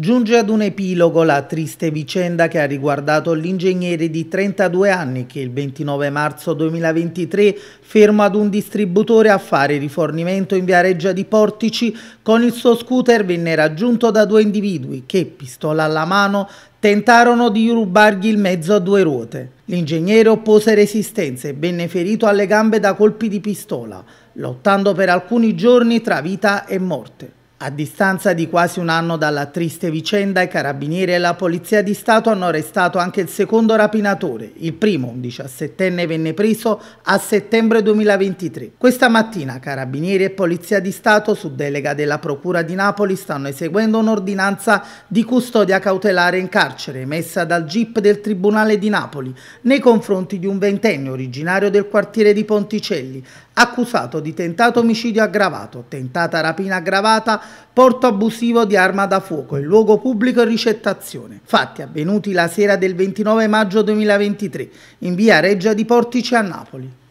Giunge ad un epilogo la triste vicenda che ha riguardato l'ingegnere di 32 anni che il 29 marzo 2023, fermo ad un distributore a fare rifornimento in via Reggia di Portici, con il suo scooter venne raggiunto da due individui che, pistola alla mano, tentarono di rubargli il mezzo a due ruote. L'ingegnere oppose resistenze e venne ferito alle gambe da colpi di pistola, lottando per alcuni giorni tra vita e morte. A distanza di quasi un anno dalla triste vicenda, i carabinieri e la Polizia di Stato hanno arrestato anche il secondo rapinatore. Il primo, un 17enne, venne preso a settembre 2023. Questa mattina carabinieri e Polizia di Stato, su delega della Procura di Napoli, stanno eseguendo un'ordinanza di custodia cautelare in carcere emessa dal GIP del Tribunale di Napoli nei confronti di un ventenne originario del quartiere di Ponticelli, accusato di tentato omicidio aggravato, tentata rapina aggravata, porto abusivo di arma da fuoco in luogo pubblico e ricettazione. Fatti avvenuti la sera del 29 maggio 2023 in via Reggia di Portici a Napoli.